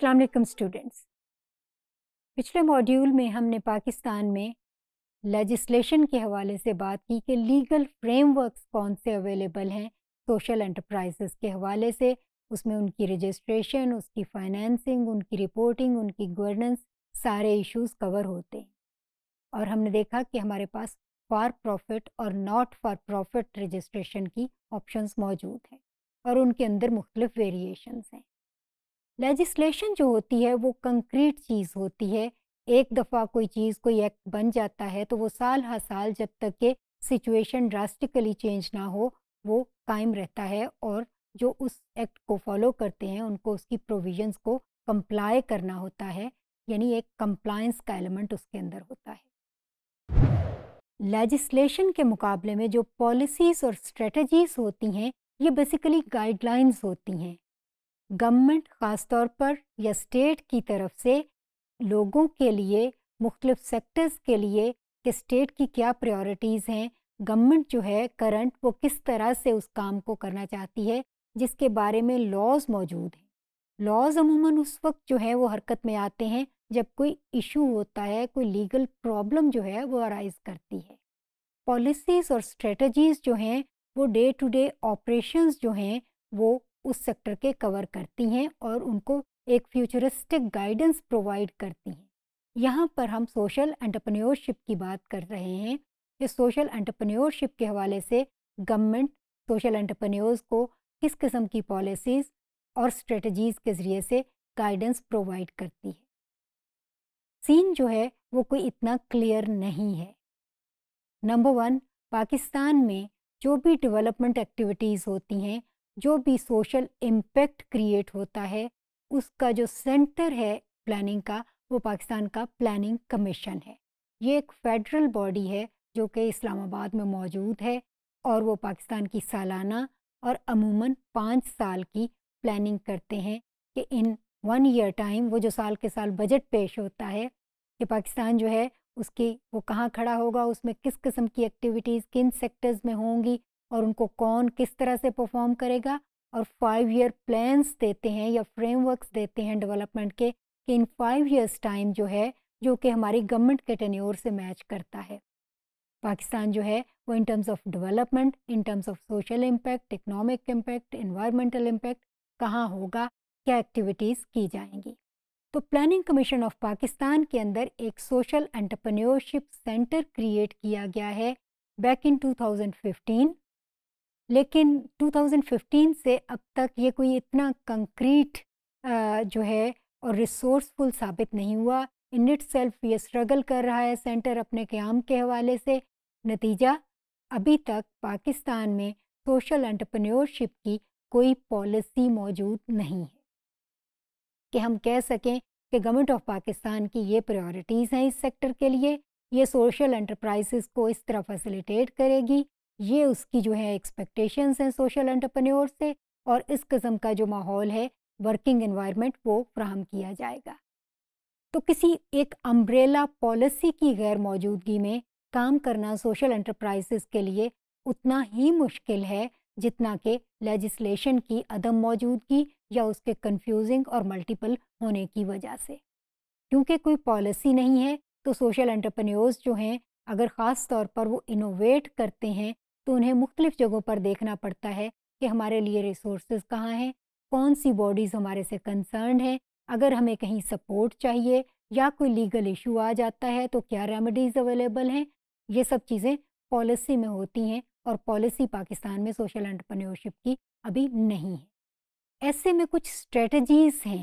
अस्सलाम स्टूडेंट्स पिछले मॉड्यूल में हमने पाकिस्तान में लेजिस्लेशन के हवाले से बात की कि लीगल फ्रेमवर्क्स कौन से अवेलेबल हैं सोशल एंटरप्राइजेस के हवाले से उसमें उनकी रजिस्ट्रेशन उसकी फाइनेंसिंग उनकी रिपोर्टिंग उनकी गवर्नेंस सारे इश्यूज कवर होते हैं और हमने देखा कि हमारे पास फॉर प्रॉफिट और नॉट फॉर प्रॉफिट रजिस्ट्रेशन की ऑप्शंस मौजूद हैं और उनके अंदर मुख्तलिफ वेरिएशंस हैं लेजिस्लेशन जो होती है वो कंक्रीट चीज़ होती है एक दफ़ा कोई चीज़ कोई एक्ट बन जाता है तो वो साल हर साल जब तक के सिचुएशन ड्रास्टिकली चेंज ना हो वो कायम रहता है और जो उस एक्ट को फॉलो करते हैं उनको उसकी प्रोविजंस को कंप्लाई करना होता है यानी एक कंप्लायंस का एलिमेंट उसके अंदर होता है लेजिस्लेशन के मुकाबले में जो पॉलिसीज़ और स्ट्रेटजीज़ होती हैं ये बेसिकली गाइडलाइंस होती हैं गवर्नमेंट ख़ास तौर पर या स्टेट की तरफ से लोगों के लिए मुख्तलिफ सेक्टर्स के लिए कि स्टेट की क्या प्रायोरिटीज़ हैं गवर्नमेंट जो है करंट वो किस तरह से उस काम को करना चाहती है जिसके बारे में लॉज मौजूद हैं लॉज अमूमन उस वक्त जो है वो हरकत में आते हैं जब कोई इशू होता है कोई लीगल प्रॉब्लम जो है वो अराइज करती है पॉलिसीज़ और स्ट्रेटजीज़ जो हैं वो डे टू डे ऑपरेशंस जो हैं वो उस सेक्टर के कवर करती हैं और उनको एक फ्यूचरिस्टिक गाइडेंस प्रोवाइड करती हैं यहाँ पर हम सोशल एंटरप्रेन्योरशिप की बात कर रहे हैं कि सोशल एंटरप्रेन्योरशिप के हवाले से गवर्नमेंट सोशल एंटरप्रेन्योर्स को किस किस्म की पॉलिसीज़ और स्ट्रेटजीज़ के ज़रिए से गाइडेंस प्रोवाइड करती है सीन जो है वो कोई इतना क्लियर नहीं है नंबर वन पाकिस्तान में जो भी डेवलपमेंट एक्टिविटीज़ होती हैं जो भी सोशल इम्पैक्ट क्रिएट होता है उसका जो सेंटर है प्लानिंग का वो पाकिस्तान का प्लानिंग कमीशन है ये एक फेडरल बॉडी है जो कि इस्लामाबाद में मौजूद है और वो पाकिस्तान की सालाना और अमूमन पाँच साल की प्लानिंग करते हैं कि इन वन ईयर टाइम वो जो साल के साल बजट पेश होता है कि पाकिस्तान जो है उसकी वो कहाँ खड़ा होगा उसमें किस किस्म की एक्टिविटीज़ किन सेक्टर्स में होंगी और उनको कौन किस तरह से परफॉर्म करेगा और फाइव ईयर प्लान्स देते हैं या फ्रेमवर्क्स देते हैं डेवलपमेंट के कि इन फाइव ईयर्स टाइम जो है जो कि हमारी गवर्नमेंट के टेन्योर से मैच करता है पाकिस्तान जो है वो in terms of development in terms of social impact economic impact environmental impact कहाँ होगा क्या एक्टिविटीज़ की जाएंगी तो प्लानिंग कमीशन ऑफ पाकिस्तान के अंदर एक सोशल एंटरप्रेन्योरशिप सेंटर क्रिएट किया गया है बैक इन लेकिन 2015 से अब तक ये कोई इतना कंक्रीट जो है और रिसोर्सफुल साबित नहीं हुआ इन इट सेल्फ ये स्ट्रगल कर रहा है सेंटर अपने क्याम के हवाले से नतीजा अभी तक पाकिस्तान में सोशल एंटरप्रेन्योरशिप की कोई पॉलिसी मौजूद नहीं है कि हम कह सकें कि गवर्नमेंट ऑफ पाकिस्तान की ये प्रायोरिटीज़ हैं इस सेक्टर के लिए ये सोशल एंटरप्राइज़ को इस तरह फैसिलिटेट करेगी ये उसकी जो है एक्सपेक्टेशंस हैं सोशल एंटरप्रेन्योर से और इस कस्म का जो माहौल है वर्किंग इन्वायरमेंट वो फ्राहम किया जाएगा तो किसी एक अम्ब्रेला पॉलिसी की गैर मौजूदगी में काम करना सोशल एंटरप्राइजेस के लिए उतना ही मुश्किल है जितना कि लेजिस्लेशन की अदम मौजूदगी या उसके कंफ्यूजिंग और मल्टीपल होने की वजह से क्योंकि कोई पॉलिसी नहीं है तो सोशल एंटरप्रेन्योर्स जो हैं अगर ख़ास तौर पर वो इनोवेट करते हैं तो उन्हें मुख्तलिफ जगहों पर देखना पड़ता है कि हमारे लिए रिसोर्स कहाँ हैं कौन सी बॉडीज़ हमारे से कंसर्न हैं अगर हमें कहीं सपोर्ट चाहिए या कोई लीगल इशू आ जाता है तो क्या रेमेडीज़ अवेलेबल हैं ये सब चीज़ें पॉलिसी में होती हैं और पॉलिसी पाकिस्तान में सोशल एंटरप्रेन्योरशिप की अभी नहीं है ऐसे में कुछ स्ट्रेटजीज़ हैं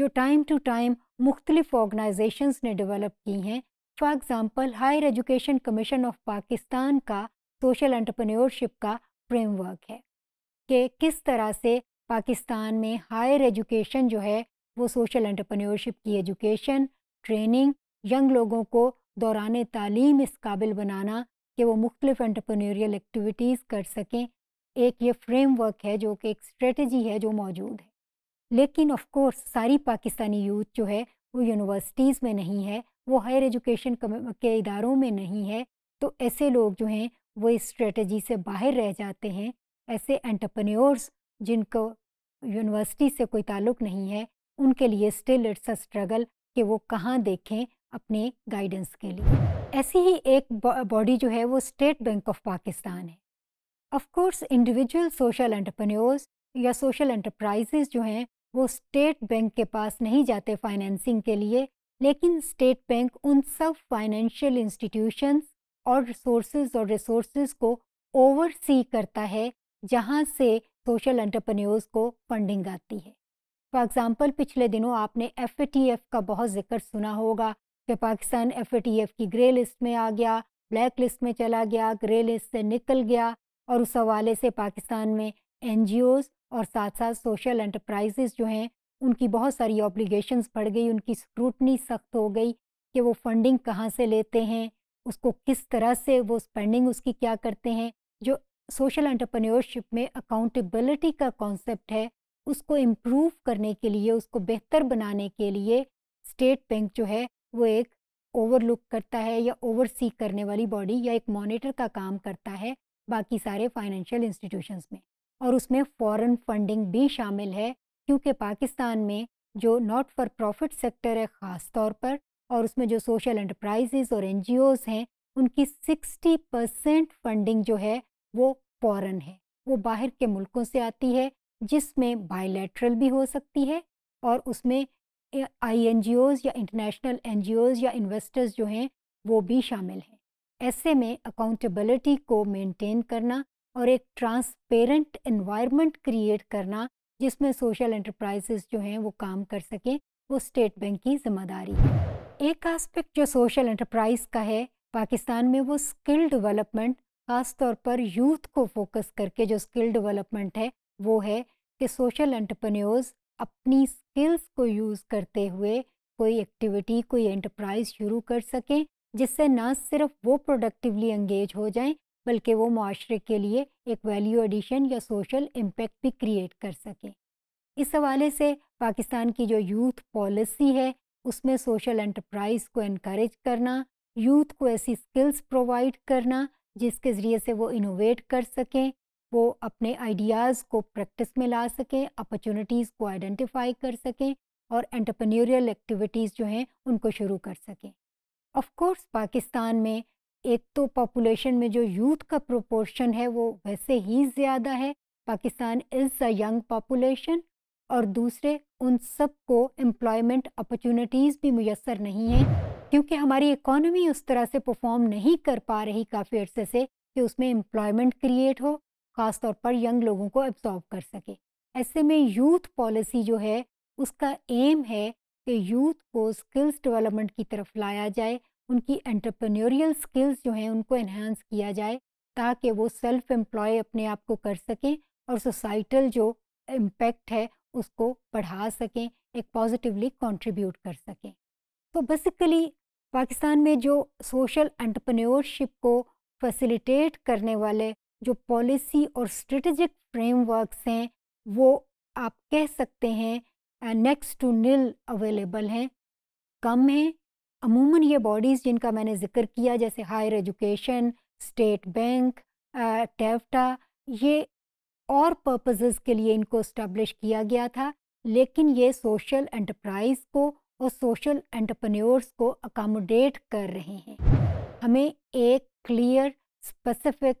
जो टाइम टू टाइम मुख्तलिफ ऑर्गेनाइजेशंस ने डेवलप की हैं for example higher education commission of Pakistan का सोशल एंटरप्रेन्योरशिप का फ्रेमवर्क है कि किस तरह से पाकिस्तान में हायर एजुकेशन जो है वो सोशल एंटरप्रेन्योरशिप की एजुकेशन ट्रेनिंग यंग लोगों को दौरान तालीम इस काबिल बनाना कि वो मुख्तलिफ एंटरप्रेन्योरियल एक्टिविटीज़ कर सकें एक ये फ्रेमवर्क है जो कि एक स्ट्रेटजी है जो मौजूद है लेकिन ऑफ कोर्स सारी पाकिस्तानी यूथ जो है वो यूनिवर्सिटीज़ में नहीं है वो हायर एजुकेशन के इदारों में नहीं है तो ऐसे लोग जो हैं वो इस स्ट्रेटजी से बाहर रह जाते हैं ऐसे एंटरप्रेन्योर्स जिनको यूनिवर्सिटी से कोई ताल्लुक नहीं है उनके लिए स्टिल इट्स अ स्ट्रगल कि वो कहाँ देखें अपने गाइडेंस के लिए ऐसी ही एक बॉडी जो है वो स्टेट बैंक ऑफ पाकिस्तान है of course individual social entrepreneurs या सोशल एंटरप्राइजेस जो हैं वो स्टेट बैंक के पास नहीं जाते फाइनेंसिंग के लिए लेकिन स्टेट बैंक उन सब फाइनेंशियल इंस्टीट्यूशंस और रिसोर्सेज और रिसोर्सेज को ओवर सी करता है जहाँ से सोशल एंटरप्रेन्योर्स को फंडिंग आती है फॉर एग्ज़ाम्पल पिछले दिनों आपने एफ का बहुत जिक्र सुना होगा कि पाकिस्तान एफ की ग्रे लिस्ट में आ गया ब्लैक लिस्ट में चला गया ग्रे लिस्ट से निकल गया और उस हवाले से पाकिस्तान में एन और साथ साथ सोशल एंटरप्राइजेज जो हैं उनकी बहुत सारी ऑब्लिगेशंस बढ़ गई उनकी स्क्रूटनी सख्त हो गई कि वो फंडिंग कहाँ से लेते हैं उसको किस तरह से वो स्पेंडिंग उसकी क्या करते हैं जो सोशल एंटरप्रेन्योरशिप में अकाउंटेबिलिटी का कॉन्सेप्ट है उसको इम्प्रूव करने के लिए उसको बेहतर बनाने के लिए स्टेट बैंक जो है वो एक ओवरलुक करता है या ओवरसी करने वाली बॉडी या एक मॉनिटर का काम करता है बाकी सारे फाइनेंशियल इंस्टीट्यूशंस में और उसमें फॉरेन फंडिंग भी शामिल है क्योंकि पाकिस्तान में जो नॉट फॉर प्रॉफिट सेक्टर है ख़ास तौर पर और उसमें जो सोशल एंटरप्राइजेज और एन हैं उनकी 60 परसेंट फंडिंग जो है वो फॉरन है वो बाहर के मुल्कों से आती है जिसमें बायोलेट्रल भी हो सकती है और उसमें आई एन या इंटरनेशनल एन या इन्वेस्टर्स जो हैं वो भी शामिल हैं ऐसे में अकाउंटेबिलिटी को मेंटेन करना और एक ट्रांसपेरेंट इन्वायरमेंट क्रिएट करना जिसमें सोशल एंटरप्राइजेस जो हैं वो काम कर सकें वो स्टेट बैंक की जिम्मेदारी है एक आस्पेक्ट जो सोशल एंटरप्राइज का है पाकिस्तान में वो स्किल डेवलपमेंट खासतौर पर यूथ को फोकस करके जो स्किल डेवलपमेंट है वो है कि सोशल एंटरप्रेन्योर्स अपनी स्किल्स को यूज़ करते हुए कोई एक्टिविटी कोई एंटरप्राइज शुरू कर सकें जिससे ना सिर्फ वो प्रोडक्टिवली एंगेज हो जाएं बल्कि वो माशरे के लिए एक वैल्यू एडिशन या सोशल इम्पेक्ट भी क्रिएट कर सकें इस हवाले से पाकिस्तान की जो यूथ पॉलिसी है उसमें सोशल एंटरप्राइज को इनक्रेज करना यूथ को ऐसी स्किल्स प्रोवाइड करना जिसके ज़रिए से वो इनोवेट कर सकें वो अपने आइडियाज़ को प्रैक्टिस में ला सकें अपॉर्चुनिटीज़ को आइडेंटिफाई कर सकें और एंटरप्रेन्योरियल एक्टिविटीज़ जो हैं उनको शुरू कर सकें ऑफ कोर्स पाकिस्तान में एक तो पॉपुलेशन में जो यूथ का प्रोपोर्शन है वो वैसे ही ज़्यादा है Pakistan is a young population और दूसरे उन सब को एम्प्लॉयमेंट अपॉर्चुनिटीज़ भी मैसर नहीं हैं क्योंकि हमारी इकोनॉमी उस तरह से परफॉर्म नहीं कर पा रही काफ़ी अर्से से कि उसमें एम्प्लॉयमेंट क्रिएट हो ख़ासतौर पर यंग लोगों को एब्जॉर्व कर सके ऐसे में यूथ पॉलिसी जो है उसका एम है कि यूथ को स्किल्स डेवलपमेंट की तरफ लाया जाए उनकी एंटरप्रेन्योरियल स्किल्स जो हैं उनको इन्हांस किया जाए ताकि वो सेल्फ एम्प्लॉय अपने आप को कर सकें और सोसाइटल जो इम्पेक्ट है उसको पढ़ा सकें एक पॉजिटिवली कंट्रीब्यूट कर सकें तो बेसिकली पाकिस्तान में जो सोशल एंटरप्रेन्योरशिप को फैसिलिटेट करने वाले जो पॉलिसी और स्ट्रेटजिक फ्रेमवर्क्स हैं वो आप कह सकते हैं नेक्स्ट टू नील अवेलेबल हैं कम हैं अमूमन ये बॉडीज़ जिनका मैंने जिक्र किया जैसे हायर एजुकेशन स्टेट बैंक टेफ्टा ये और पर्पसेस के लिए इनको इस्टेब्लिश किया गया था लेकिन ये सोशल एंटरप्राइज को और सोशल एंटरप्रेन्योर्स को अकामोडेट कर रहे हैं हमें एक clear specific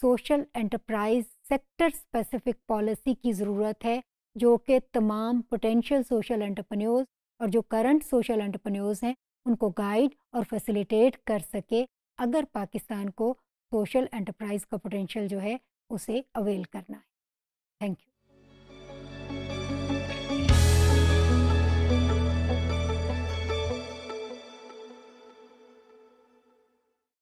social enterprise sector specific policy की ज़रूरत है जो कि तमाम पोटेंशियल सोशल एंटरप्रेन्योर्स और जो करंट सोशल एंटरप्रेन्योर्स हैं उनको गाइड और फैसिलिटेट कर सके अगर पाकिस्तान को सोशल एंटरप्राइज का पोटेंशियल जो है उसे अवेल करना है थैंक यू